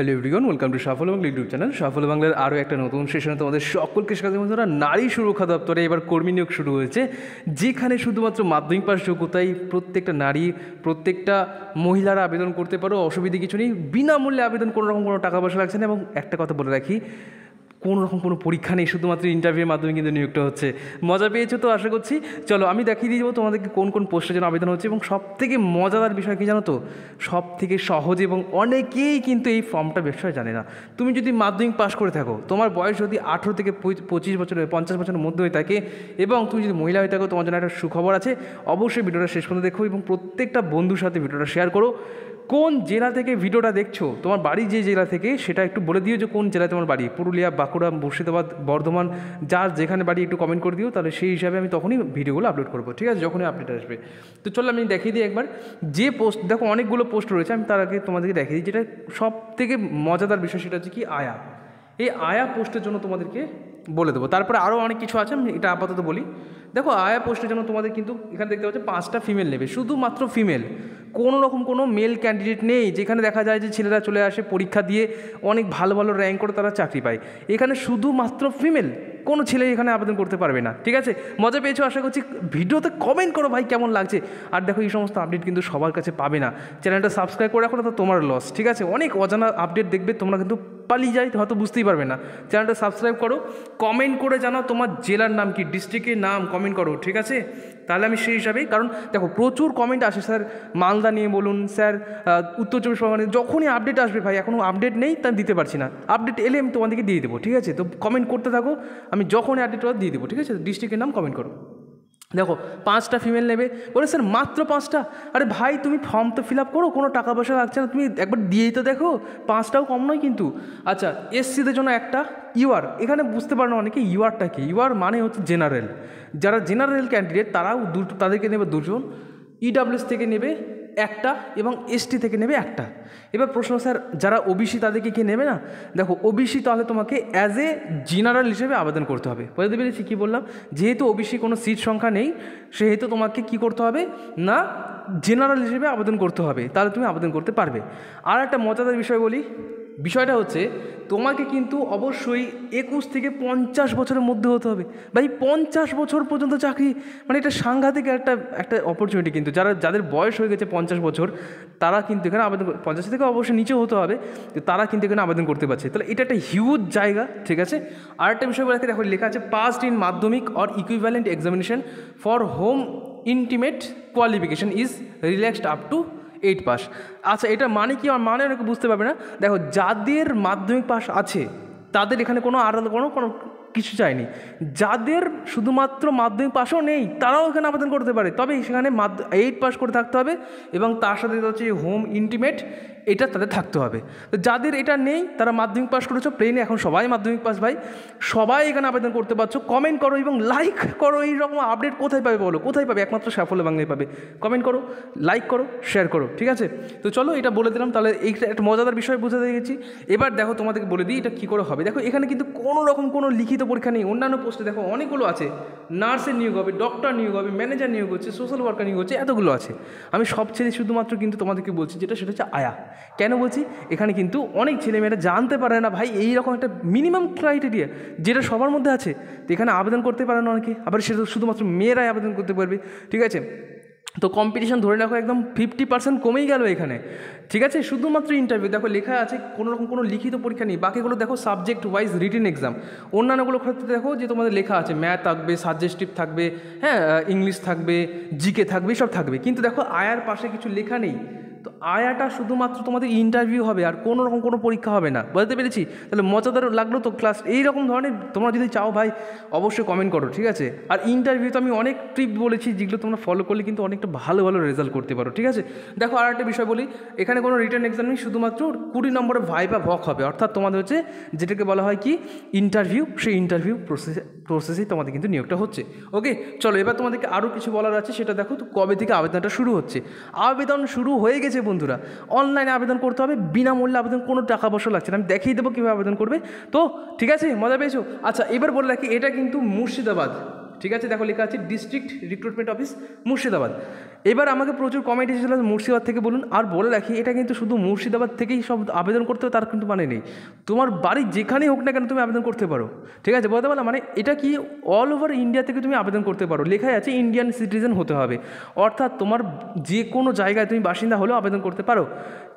hello everyone welcome to Safal Bangla YouTube channel Safal বাংলার আরও একটা নতুন সেশনে তোমাদের সকলকে স্বাগত বন্ধুরা নারী সুরক্ষা দপ্তরে এবার কর্মী নিয়োগ শুরু হয়েছে যেখানে শুধুমাত্র মাধ্যমিক পাশ যোগ্যতায় প্রত্যেকটা নারী প্রত্যেকটা মহিলারা আবেদন করতে পারো অসুবিধে কিছু নেই বিনামূল্যে আবেদন কোনো রকম কোনো টাকা পয়সা লাগছে না এবং একটা কথা বলে রাখি কোনো রকম কোনো পরীক্ষা নেই শুধুমাত্র ইন্টারভিউয়ের মাধ্যমে কিন্তু নিয়োগটা হচ্ছে মজা পেয়েছো তো আশা করছি চলো আমি দেখিয়ে দিয়ে যাবো তোমাদেরকে কোন কোন পোস্টের জন্য আবেদন হচ্ছে এবং সব থেকে মজাদার বিষয় কি জানো তো সব থেকে সহজ এবং অনেকেই কিন্তু এই ফর্মটা বিষয় জানে না তুমি যদি মাধ্যমিক পাশ করে থাকো তোমার বয়স যদি আঠেরো থেকে পঁচিশ বছর পঞ্চাশ বছরের মধ্যে হয়ে থাকে এবং তুমি যদি মহিলা হয়ে থাকো তোমার জন্য একটা সুখবর আছে অবশ্যই ভিডিওটা শেষ পর্যন্ত দেখো এবং প্রত্যেকটা বন্ধুর সাথে ভিডিওটা শেয়ার করো কোন জেলা থেকে ভিডিওটা দেখছো তোমার বাড়ি যে জেলা থেকে সেটা একটু বলে দিও যে কোন জেলায় তোমার বাড়ি পুরুলিয়া বাঁকুড়া মুর্শিদাবাদ বর্ধমান যার যেখানে বাড়ি একটু কমেন্ট করে দিও তাহলে সেই হিসাবে আমি তখনই ভিডিওগুলো আপলোড করবো ঠিক আছে যখনই আপডেট আসবে তো চলো আমি দেখিয়ে দিই একবার যে পোস্ট দেখো অনেকগুলো পোস্ট রয়েছে আমি তার আগে তোমাদেরকে দেখিয়ে দিই যেটা সব থেকে মজাদার বিষয় সেটা হচ্ছে কি আয়া এই আয়া পোস্টের জন্য তোমাদেরকে বলে দেবো তারপরে আরও অনেক কিছু আছে আমি এটা আপাতত বলি দেখো আয়া পোস্টের জন্য তোমাদের কিন্তু এখানে দেখতে পাচ্ছ পাঁচটা ফিমেল নেবে শুধুমাত্র ফিমেল কোনো রকম কোনো মেল ক্যান্ডিডেট নেই যেখানে দেখা যায় যে ছেলেরা চলে আসে পরীক্ষা দিয়ে অনেক ভালো ভালো র্যাঙ্ক করে তারা চাকরি পায় এখানে শুধুমাত্র ফিমেল কোনো ছেলে এখানে আবেদন করতে পারবে না ঠিক আছে মজা পেয়েছো আশা করছি ভিডিওতে কমেন্ট করো ভাই কেমন লাগছে আর দেখো এই সমস্ত আপডেট কিন্তু সবার কাছে পাবে না চ্যানেলটা সাবস্ক্রাইব করে রাখো না তো তোমার লস ঠিক আছে অনেক অজানা আপডেট দেখবে তোমরা কিন্তু পালিয়ে যায় হয়তো বুঝতেই পারবে না চ্যানেলটা সাবস্ক্রাইব করো কমেন্ট করে জানাও তোমার জেলার নাম কি ডিস্ট্রিক্টের নাম কমেন্ট করো ঠিক আছে তাহলে আমি সেই হিসাবেই কারণ দেখো প্রচুর কমেন্ট আসে স্যার মালদা নিয়ে বলুন স্যার উত্তর চব্বিশ পরগনা যখনই আপডেট আসবে ভাই এখনও আপডেট নেই তা দিতে পারছি না আপডেট এলে আমি তোমাদেরকে দিয়ে দেবো ঠিক আছে তো কমেন্ট করতে থাকো আমি যখনই আপডেট দিয়ে দেবো ঠিক আছে ডিস্ট্রিক্টের নাম কমেন্ট করো দেখো পাঁচটা ফিমেল নেবে বলে স্যার মাত্র পাঁচটা আরে ভাই তুমি ফর্ম তো ফিল আপ করো কোনো টাকা পয়সা লাগছে না তুমি একবার দিয়েই তো দেখো পাঁচটাও কম নয় কিন্তু আচ্ছা এসসিদের জন্য একটা ইউআর এখানে বুঝতে না অনেকে ইউআরটা কি ইউআর মানে হচ্ছে জেনারেল যারা জেনারেল ক্যান্ডিডেট তারাও দুটো তাদেরকে নেবে দুজন ইডাব্লিউএস থেকে নেবে একটা এবং এসটি থেকে নেবে একটা এবার প্রশ্ন স্যার যারা ওবিসি তাদেরকে কি নেবে না দেখো ওবিসি তাহলে তোমাকে অ্যাজ এ জেনারেল হিসেবে আবেদন করতে হবে বুঝতে পেরেছি কী বললাম যেহেতু ওবিসি কোনো সিট সংখ্যা নেই সেহেতু তোমাকে কি করতে হবে না জেনারেল হিসেবে আবেদন করতে হবে তাহলে তুমি আবেদন করতে পারবে আর একটা মজাদার বিষয় বলি বিষয়টা হচ্ছে তোমাকে কিন্তু অবশ্যই একুশ থেকে পঞ্চাশ বছরের মধ্যে হতে হবে ভাই পঞ্চাশ বছর পর্যন্ত চাকরি মানে এটা সাংঘাতিক একটা একটা অপরচুনিটি কিন্তু যারা যাদের বয়স হয়ে গেছে পঞ্চাশ বছর তারা কিন্তু এখানে আবেদন পঞ্চাশ থেকে অবশ্যই নিচে হতে হবে তো তারা কিন্তু এখানে আবেদন করতে পারছে তাহলে এটা একটা হিউজ জায়গা ঠিক আছে আর একটা বিষয় বলে দেখো লেখা আছে passed in Madhyamik or equivalent examination for home intimate qualification is relaxed up to eight pass আচ্ছা এটা মানে কি আমার মানে অনেকে বুঝতে পারবে না দেখো যাদের মাধ্যমিক পাস আছে তাদের এখানে কোনো আলাদা কোনো কোনো কিছু চাইনি যাদের শুধুমাত্র মাধ্যমিক পাশও নেই তারাও এখানে আবেদন করতে পারে তবে সেখানে এইট পাস করে থাকতে হবে এবং তার সাথে হচ্ছে হোম ইন্টিমেট এটা তাদের থাকতে হবে তো যাদের এটা নেই তারা মাধ্যমিক পাস করেছো প্লেনে এখন সবাই মাধ্যমিক পাস ভাই সবাই এখানে আবেদন করতে পারছো কমেন্ট করো এবং লাইক করো এই রকম আপডেট কোথায় পাবে বলো কোথায় পাবে একমাত্র সাফল্য বাংলায় পাবে কমেন্ট করো লাইক করো শেয়ার করো ঠিক আছে তো চলো এটা বলে দিলাম তাহলে এইটা একটা মজাদার বিষয় বুঝে গেছি এবার দেখো তোমাদেরকে বলে দিই এটা কী করে হবে দেখো এখানে কিন্তু কোনো রকম কোনো লিখিত পরীক্ষা নেই অন্যান্য পোস্টে দেখো অনেকগুলো আছে নার্সের নিয়োগ হবে ডক্টর নিয়োগ হবে ম্যানেজার নিয়োগ হচ্ছে সোশ্যাল ওয়ার্কার নিয়োগ হচ্ছে এতগুলো আছে আমি সব শুধুমাত্র কিন্তু তোমাদেরকে বলছি যেটা সেটা হচ্ছে আয়া কেন বলছি এখানে কিন্তু অনেক ছেলেমেয়েরা জানতে পারে না ভাই এই রকম একটা মিনিমাম ক্রাইটেরিয়া যেটা সবার মধ্যে আছে তো এখানে আবেদন করতে পারে না অনেকে আবার সে শুধুমাত্র মেয়েরাই আবেদন করতে পারবে ঠিক আছে তো কম্পিটিশন ধরে রাখো একদম ফিফটি পার্সেন্ট কমেই গেল এখানে ঠিক আছে শুধুমাত্র ইন্টারভিউ দেখো লেখা আছে কোনো রকম কোনো লিখিত পরীক্ষা নেই বাকিগুলো দেখো সাবজেক্ট ওয়াইজ রিটেন এক্সাম অন্যান্যগুলো ক্ষেত্রে দেখো যে তোমাদের লেখা আছে ম্যাথ থাকবে সাজেস্টিভ থাকবে হ্যাঁ ইংলিশ থাকবে জিকে থাকবে সব থাকবে কিন্তু দেখো আয়ার পাশে কিছু লেখা নেই তো আয়াটা শুধুমাত্র তোমাদের ইন্টারভিউ হবে আর কোনো রকম কোনো পরীক্ষা হবে না বলতে পেরেছি তাহলে মজাদার লাগলো তো ক্লাস এই রকম ধরনের তোমরা যদি চাও ভাই অবশ্যই কমেন্ট করো ঠিক আছে আর ইন্টারভিউ তো আমি অনেক ট্রিপ বলেছি যেগুলো তোমরা ফলো করলে কিন্তু অনেকটা ভালো ভালো রেজাল্ট করতে পারো ঠিক আছে দেখো আর একটা বিষয় বলি এখানে কোনো রিটার্ন এক্সাম নেই শুধুমাত্র কুড়ি নম্বরে ভাইবা ভক হবে অর্থাৎ তোমাদের হচ্ছে যেটাকে বলা হয় কি ইন্টারভিউ সেই ইন্টারভিউ প্রসেস প্রসেসেই তোমাদের কিন্তু নিয়োগটা হচ্ছে ওকে চলো এবার তোমাদেরকে আরও কিছু বলার আছে সেটা দেখো তো কবে থেকে আবেদনটা শুরু হচ্ছে আবেদন শুরু হয়ে গেছে বন্ধুরা অনলাইনে আবেদন করতে হবে বিনামূল্যে আবেদন কোনো টাকা পয়সা লাগছে না আমি দেখিয়ে দেবো কীভাবে আবেদন করবে তো ঠিক আছে মজা পেয়েছো আচ্ছা এবার বলে রাখি এটা কিন্তু মুর্শিদাবাদ ঠিক আছে দেখো লেখা আছে ডিস্ট্রিক্ট রিক্রুটমেন্ট অফিস মুর্শিদাবাদ এবার আমাকে প্রচুর কমেন্ট এসেছিল মুর্শিদাবাদ থেকে বলুন আর বলে রাখি এটা কিন্তু শুধু মুর্শিদাবাদ থেকেই সব আবেদন করতে হবে তার কিন্তু মানে নেই তোমার বাড়ি যেখানেই হোক না কেন তুমি আবেদন করতে পারো ঠিক আছে বলতে পারলাম মানে এটা কি অল ওভার ইন্ডিয়া থেকে তুমি আবেদন করতে পারো লেখাই আছে ইন্ডিয়ান সিটিজেন হতে হবে অর্থাৎ তোমার যে কোনো জায়গায় তুমি বাসিন্দা হলেও আবেদন করতে পারো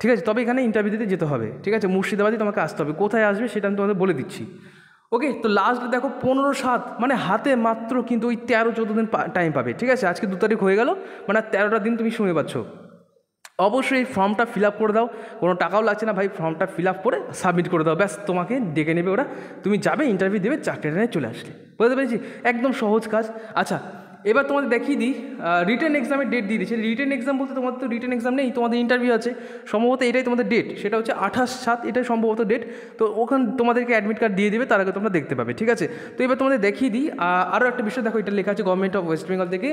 ঠিক আছে তবে এখানে ইন্টারভিউ দিতে যেতে হবে ঠিক আছে মুর্শিদাবাদে তোমাকে আসতে হবে কোথায় আসবে সেটা আমি তোমাদের বলে দিচ্ছি ওকে তো লাস্ট দেখো পনেরো সাত মানে হাতে মাত্র কিন্তু ওই তেরো চোদ্দো দিন টাইম পাবে ঠিক আছে আজকে দু তারিখ হয়ে গেল মানে তেরোটা দিন তুমি সময় পাচ্ছ অবশ্যই এই ফর্মটা ফিল আপ করে দাও কোনো টাকাও লাগছে না ভাই ফর্মটা ফিল আপ করে সাবমিট করে দাও ব্যাস তোমাকে ডেকে নেবে ওরা তুমি যাবে ইন্টারভিউ দেবে চাকরিটা নিয়ে চলে আসলে বুঝতে পেরেছি একদম সহজ কাজ আচ্ছা এবার তোমাদের দেখিয়ে দিই রিটার্ন এক্সামের ডেট দিয়ে দিচ্ছে রিটার্ন এক্সাম বলতে তোমাদের তো রিটার্ন এক্সাম নেই তোমাদের ইন্টারভিউ আছে সম্ভবত এটাই তোমাদের ডেট সেটা হচ্ছে আঠাশ সাত এটাই সম্ভবত ডেট তো ওখানে তোমাদেরকে অ্যাডমিট কার্ড দিয়ে দেবে তার আগে তোমরা দেখতে পাবে ঠিক আছে তো এবার তোমাদের দেখিয়ে দিই আরও একটা বিষয় দেখো এটা লেখা আছে গভর্নমেন্ট অফ ওয়েস্ট বেঙ্গল থেকে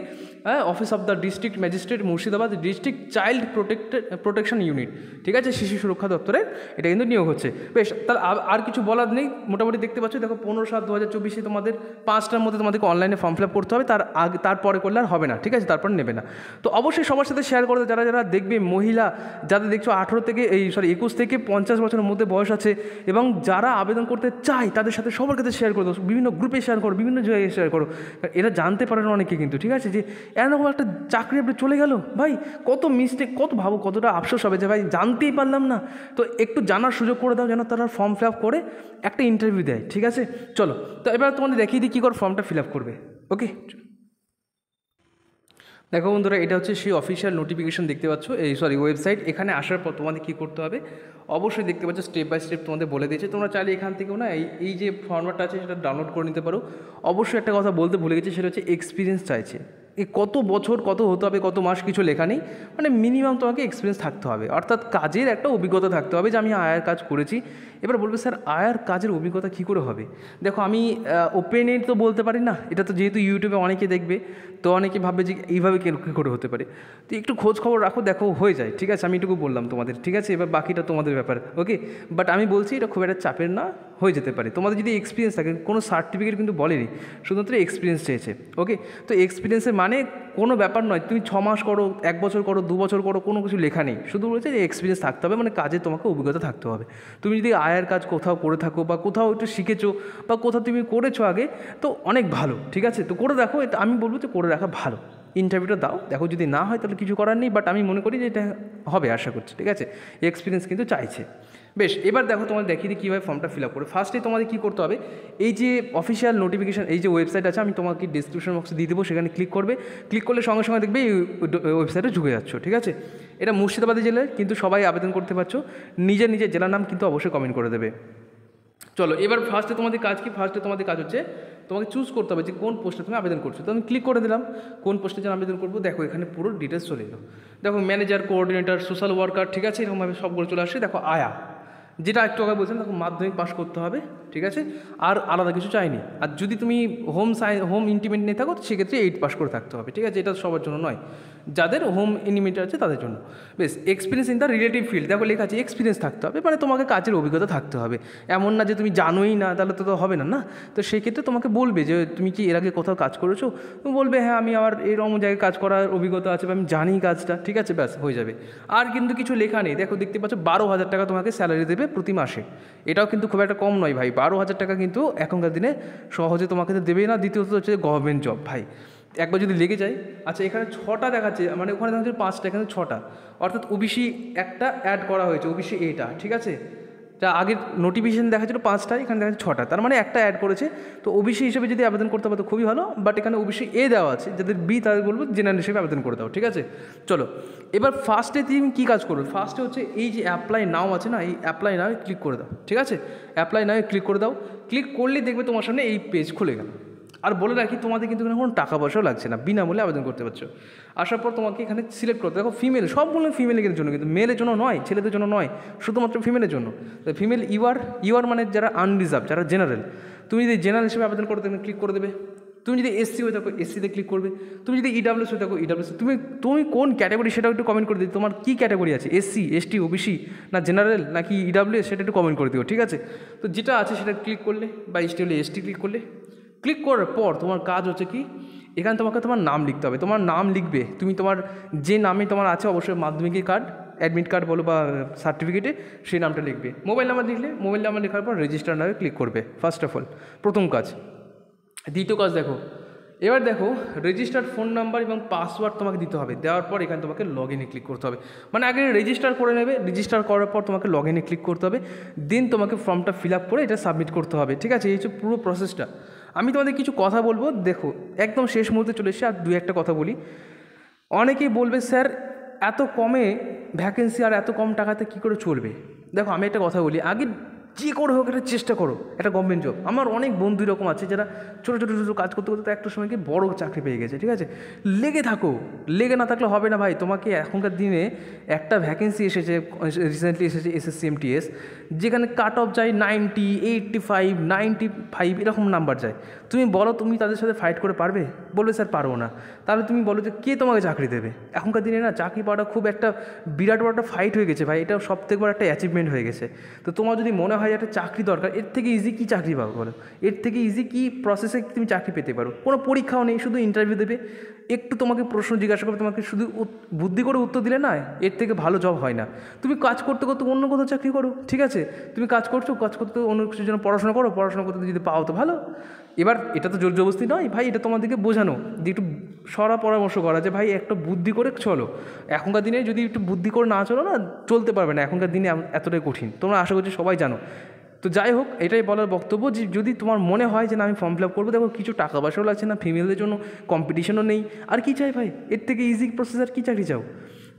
office of the district magistrate Murshidabad district child protect protection unit ঠিক আছে শিশু সুরক্ষা দপ্তরের এটা কিন্তু নিয়োগ হচ্ছে বেশ তাহলে আর কিছু বলার নেই মোটামুটি দেখতে পাচ্ছ দেখো পনেরো সাত দু হাজার চব্বিশে তোমাদের পাঁচটার মধ্যে তোমাদেরকে অনলাইনে ফর্ম ফিল আপ করতে হবে তার আগে তারপরে করলে আর হবে না ঠিক আছে তারপর নেবে না তো অবশ্যই সবার সাথে শেয়ার করে যারা যারা দেখবে মহিলা যাদের দেখছো আঠেরো থেকে এই সরি একুশ থেকে পঞ্চাশ বছরের মধ্যে বয়স আছে এবং যারা আবেদন করতে চায় তাদের সাথে সবার কাছে শেয়ার করে দাও বিভিন্ন গ্রুপে শেয়ার করো বিভিন্ন জায়গায় শেয়ার করো এরা জানতে পারে না অনেকে কিন্তু ঠিক আছে যে এরকম একটা চাকরি আপনি চলে গেল ভাই কত মিস্টেক কত ভাবো কতটা আফসোস হবে যে ভাই জানতেই পারলাম না তো একটু জানার সুযোগ করে দাও যেন তারা ফর্ম ফিল আপ করে একটা ইন্টারভিউ দেয় ঠিক আছে চলো তো এবার তোমাদের দেখিয়ে দিই কী করে ফর্মটা ফিল আপ করবে ওকে দেখো বন্ধুরা এটা হচ্ছে সেই অফিসিয়াল নোটিফিকেশন দেখতে পাচ্ছ এই সরি ওয়েবসাইট এখানে আসার পর তোমাদের কী করতে হবে অবশ্যই দেখতে পাচ্ছ স্টেপ বাই স্টেপ তোমাদের বলে দিয়েছে তোমরা চাইলে এখান থেকেও না এই এই যে ফর্ম্যাটটা আছে সেটা ডাউনলোড করে নিতে পারো অবশ্যই একটা কথা বলতে ভুলে গেছি সেটা হচ্ছে এক্সপিরিয়েন্স চাইছে এ কত বছর কত হতে হবে কত মাস কিছু লেখা নেই মানে মিনিমাম তোমাকে এক্সপিরিয়েন্স থাকতে হবে অর্থাৎ কাজের একটা অভিজ্ঞতা থাকতে হবে যে আমি আয়ার কাজ করেছি এবার বলবে স্যার আয়ার কাজের অভিজ্ঞতা কী করে হবে দেখো আমি ওপেনে তো বলতে পারি না এটা তো যেহেতু ইউটিউবে অনেকে দেখবে তো অনেকে ভাববে যে এইভাবে কী করে হতে পারে তো একটু খোঁজ খবর রাখো দেখো হয়ে যায় ঠিক আছে আমি এটুকু বললাম তোমাদের ঠিক আছে এবার বাকিটা তোমাদের ব্যাপার ওকে বাট আমি বলছি এটা খুব একটা চাপের না হয়ে যেতে পারে তোমাদের যদি এক্সপিরিয়েন্স থাকে কোনো সার্টিফিকেট কিন্তু বলেনি শুধুমাত্র এক্সপিরিয়েন্স চেয়েছে ওকে তো এক্সপিরিয়েন্সের মানে কোনো ব্যাপার নয় তুমি ছ মাস করো এক বছর করো দু বছর করো কোনো কিছু লেখা নেই শুধু বলেছে যে এক্সপিরিয়েন্স থাকতে হবে মানে কাজে তোমাকে অভিজ্ঞতা থাকতে হবে তুমি যদি আয়ের কাজ কোথাও করে থাকো বা কোথাও একটু শিখেছো বা কোথাও তুমি করেছো আগে তো অনেক ভালো ঠিক আছে তো করে দেখো এটা আমি বলবো যে করে রাখা ভালো ইন্টারভিউটা দাও দেখো যদি না হয় তাহলে কিছু করার নেই বাট আমি মনে করি যে এটা হবে আশা করছি ঠিক আছে এক্সপিরিয়েন্স কিন্তু চাইছে বেশ এবার দেখো তোমার দেখিয়ে দিই কীভাবে ফর্মটা ফিল আপ করে ফার্স্টে তোমাদের কী করতে হবে এই যে অফিসিয়াল নোটিফিকেশান এই যে ওয়েবসাইট আছে আমি তোমাকে ডিসক্রিপশন বক্সে দিয়ে দেবো সেখানে ক্লিক করবে ক্লিক করলে সঙ্গে সঙ্গে দেখবে এই ওয়েবসাইটে ঢুকে যাচ্ছ ঠিক আছে এটা মুর্শিদাবাদে জেলায় কিন্তু সবাই আবেদন করতে পারছো নিজের নিজের জেলার নাম কিন্তু অবশ্যই কমেন্ট করে দেবে চলো এবার ফার্স্টে তোমাদের কাজ কি ফার্স্টে তোমাদের কাজ হচ্ছে তোমাকে চুজ করতে হবে যে কোন পোস্টে তুমি আবেদন করছো তো আমি ক্লিক করে দিলাম কোন পোস্টে যেন আবেদন করবো দেখো এখানে পুরো ডিটেলস চলে এলো দেখো ম্যানেজার কোঅর্ডিনেটর সোশ্যাল ওয়ার্কার ঠিক আছে এরকমভাবে সবগুলো চলে আসে দেখো আয়া যেটা একটু আগে বলছেন দেখো মাধ্যমিক পাশ করতে হবে ঠিক আছে আর আলাদা কিছু চাইনি আর যদি তুমি হোম সাই হোম ইন্টিমেট নিয়ে থাকো সেক্ষেত্রে এইট পাস করে থাকতে হবে ঠিক আছে এটা সবার জন্য নয় যাদের হোম ইনিমেট আছে তাদের জন্য বেশ experience in the relative field দেখো লেখা আছে এক্সপিরিয়েন্স থাকতে হবে মানে তোমাকে কাজের অভিজ্ঞতা থাকতে হবে এমন না যে তুমি জানোই না তাহলে তো হবে না না তো সেক্ষেত্রে তোমাকে বলবে যে তুমি কি এর আগে কোথাও কাজ করেছো তুমি বলবে হ্যাঁ আমি আমার এরকম জায়গায় কাজ করার অভিজ্ঞতা আছে বা আমি জানি কাজটা ঠিক আছে ব্যাস হয়ে যাবে আর কিন্তু কিছু লেখা নেই দেখো দেখতে পাচ্ছ বারো হাজার টাকা তোমাকে স্যালারি দেবে প্রতি মাসে এটাও কিন্তু খুব একটা কম নয় ভাই বারো হাজার টাকা কিন্তু এখনকার দিনে সহজে তোমাকে তো দেবেই না দ্বিতীয়ত হচ্ছে গভর্নমেন্ট জব ভাই একবার যদি লেগে যায় আচ্ছা এখানে ছটা দেখাচ্ছে মানে ওখানে দেখাচ্ছে পাঁচটা এখানে ছটা অর্থাৎ ওবিসি একটা অ্যাড করা হয়েছে ওবিসি এটা ঠিক আছে যা আগের নোটিফিকেশন দেখা ছিল পাঁচটা এখানে দেখা যাচ্ছে ছটা তার মানে একটা অ্যাড করেছে তো ওবিসি হিসেবে যদি আবেদন করতে পারতো খুবই ভালো বাট এখানে ওবিসি এ দেওয়া আছে যাদের বি তাদের বলবো জেনারেল হিসেবে আবেদন করে দাও ঠিক আছে চলো এবার ফার্স্টে তুমি কী কাজ করবে ফার্স্টে হচ্ছে এই যে অ্যাপ্লাই নাও আছে না এই অ্যাপ্লাই নাও ক্লিক করে দাও ঠিক আছে অ্যাপ্লাই নাও ক্লিক করে দাও ক্লিক করলেই দেখবে তোমার সামনে এই পেজ খুলে গেল আর বলে রাখি তোমাদের কিন্তু কোনো টাকা পয়সাও লাগছে না বিনামূল্যে আবেদন করতে পারছো আসার পর তোমাকে এখানে সিলেক্ট করতে দেখো ফিমেল সবগুলো ফিমেলের জন্য কিন্তু মেলের জন্য নয় ছেলেদের জন্য নয় শুধুমাত্র ফিমেলের জন্য তো ফিমেল ইউআর ইউআর মানে যারা আনরিজার্ভ যারা জেনারেল তুমি যদি জেনারেল হিসেবে আবেদন করতে ক্লিক করে দেবে তুমি যদি এসসি হয়ে থাকো এসসিতে ক্লিক করবে তুমি যদি ইডাব্লিউএস e হয়ে থাকো ইডাব্লিউএস e তুমি তুমি কোন ক্যাটাগরি সেটাও একটু কমেন্ট করে দিও তোমার কী ক্যাটাগরি আছে এসসি এসটি ওবিসি না জেনারেল নাকি ইডাব্লিউএস e সেটা একটু কমেন্ট করে দিও ঠিক আছে তো যেটা আছে সেটা ক্লিক করলে বা এসটি হলে এসটি ক্লিক করলে ক্লিক করার পর তোমার কাজ হচ্ছে কি এখানে তোমাকে তোমার নাম লিখতে হবে তোমার নাম লিখবে তুমি তোমার যে নামে তোমার আছে অবশ্যই মাধ্যমিকের কার্ড অ্যাডমিট কার্ড বলো বা সার্টিফিকেটে সেই নামটা লিখবে মোবাইল নাম্বার লিখলে মোবাইল নাম্বার লেখার পর রেজিস্টার নামে ক্লিক করবে ফার্স্ট অফ অল প্রথম কাজ দ্বিতীয় কাজ দেখো এবার দেখো রেজিস্টার্ড ফোন নাম্বার এবং পাসওয়ার্ড তোমাকে দিতে হবে দেওয়ার পর এখানে তোমাকে লগ ইনে ক্লিক করতে হবে মানে আগে রেজিস্টার করে নেবে রেজিস্টার করার পর তোমাকে লগ ইনে ক্লিক করতে হবে দেন তোমাকে ফর্মটা ফিল আপ করে এটা সাবমিট করতে হবে ঠিক আছে এই হচ্ছে পুরো প্রসেসটা আমি তোমাদের কিছু কথা বলবো দেখো একদম শেষ মুহূর্তে চলে এসে আর দু একটা কথা বলি অনেকেই বলবে স্যার এত কমে ভ্যাকেন্সি আর এত কম টাকাতে কি করে চলবে দেখো আমি একটা কথা বলি আগে যে করে হোক এটা চেষ্টা করো একটা গভর্নমেন্ট জব আমার অনেক বন্ধু এরকম আছে যারা ছোটো ছোটো ছোটো কাজ করতে করতে একটা সময় কি বড় চাকরি পেয়ে গেছে ঠিক আছে লেগে থাকো লেগে না থাকলে হবে না ভাই তোমাকে এখনকার দিনে একটা ভ্যাকেন্সি এসেছে রিসেন্টলি এসেছে এসএসসি এমটিএস যেখানে কাট অফ যায় ninety eighty five ninety five এরকম নাম্বার যায় তুমি বলো তুমি তাদের সাথে ফাইট করে পারবে বলবে স্যার পারবো না তাহলে তুমি বলো যে কে তোমাকে চাকরি দেবে এখনকার দিনে না চাকরি পাওয়াটা খুব একটা বিরাট বড় একটা ফাইট হয়ে গেছে ভাই এটা সব থেকে বড় একটা অ্যাচিভমেন্ট হয়ে গেছে তো তোমার যদি মনে হয় হয় একটা চাকরি দরকার এর থেকে ইজি কী চাকরি পাবো বলো এর থেকে ইজি কী প্রসেসে তুমি চাকরি পেতে পারো কোনো পরীক্ষাও নেই শুধু ইন্টারভিউ দেবে একটু তোমাকে প্রশ্ন জিজ্ঞাসা করবে তোমাকে শুধু বুদ্ধি করে উত্তর দিলে না এর থেকে ভালো জব হয় না তুমি কাজ করতে করতে অন্য কোথাও চাকরি করো ঠিক আছে তুমি কাজ করছো কাজ করতে অন্য কিছুর জন্য পড়াশোনা করো পড়াশোনা করতে যদি পাও তো ভালো এবার এটা তো জোর জবস্তি নয় ভাই এটা তোমাদেরকে বোঝানো যে একটু সরা পরামর্শ করা যে ভাই একটা বুদ্ধি করে চলো এখনকার দিনে যদি একটু বুদ্ধি করে না চলো না চলতে পারবে না এখনকার দিনে এতটাই কঠিন তোমরা আশা করছি সবাই জানো তো যাই হোক এটাই বলার বক্তব্য যে যদি তোমার মনে হয় যে না আমি ফর্ম ফিল আপ করবো দেখো কিছু টাকা পয়সাও লাগছে না ফিমেলদের জন্য কম্পিটিশনও নেই আর কি চাই ভাই এর থেকে ইজি প্রসেস আর কী চাকরি চাও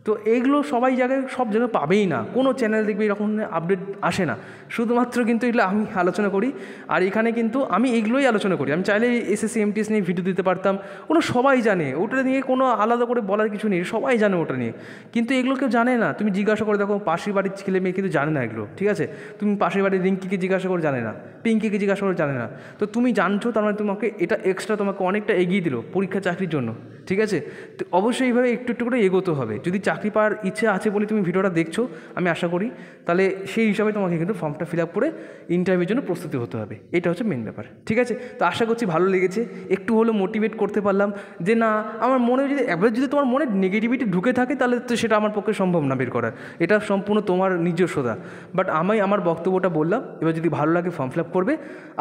তো এইগুলো সবাই জায়গায় সব জায়গায় পাবেই না কোনো চ্যানেল দেখবে এরকম আপডেট আসে না শুধুমাত্র কিন্তু এগুলো আমি আলোচনা করি আর এখানে কিন্তু আমি এগুলোই আলোচনা করি আমি চাইলে এসএসসি এমটিএস নিয়ে ভিডিও দিতে পারতাম ওগুলো সবাই জানে ওটা নিয়ে কোনো আলাদা করে বলার কিছু নেই সবাই জানে ওটা নিয়ে কিন্তু এগুলো কেউ জানে না তুমি জিজ্ঞাসা করে দেখো পাশের বাড়ির ছেলে মেয়ে কিন্তু জানে না এগুলো ঠিক আছে তুমি পাশের বাড়ির রিঙ্কিকে জিজ্ঞাসা করে জানে না পিঙ্কিকে জিজ্ঞাসা করে জানে না তো তুমি জানছো তার মানে তোমাকে এটা এক্সট্রা তোমাকে অনেকটা এগিয়ে দিল পরীক্ষা চাকরির জন্য ঠিক আছে তো অবশ্যই এইভাবে একটু একটু করে এগোতে হবে যদি চাকরি চাকরি পাওয়ার ইচ্ছে আছে বলে তুমি ভিডিওটা দেখছো আমি আশা করি তাহলে সেই হিসাবে তোমাকে কিন্তু ফর্মটা ফিল আপ করে ইন্টারভিউর জন্য প্রস্তুতি হতে হবে এটা হচ্ছে মেন ব্যাপার ঠিক আছে তো আশা করছি ভালো লেগেছে একটু হলেও মোটিভেট করতে পারলাম যে না আমার মনে যদি একবার যদি তোমার মনে নেগেটিভিটি ঢুকে থাকে তাহলে তো সেটা আমার পক্ষে সম্ভব না বের করার এটা সম্পূর্ণ তোমার নিজস্বতা বাট আমি আমার বক্তব্যটা বললাম এবার যদি ভালো লাগে ফর্ম ফিল আপ করবে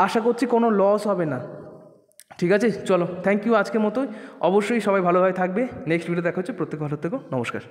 আশা করছি কোনো লস হবে না ঠিক আছে চলো থ্যাংক ইউ আজকের মতোই অবশ্যই সবাই ভালোভাবে থাকবে নেক্সট ভিডিও দেখা হচ্ছে প্রত্যেক ভালো থেকো নমস্কার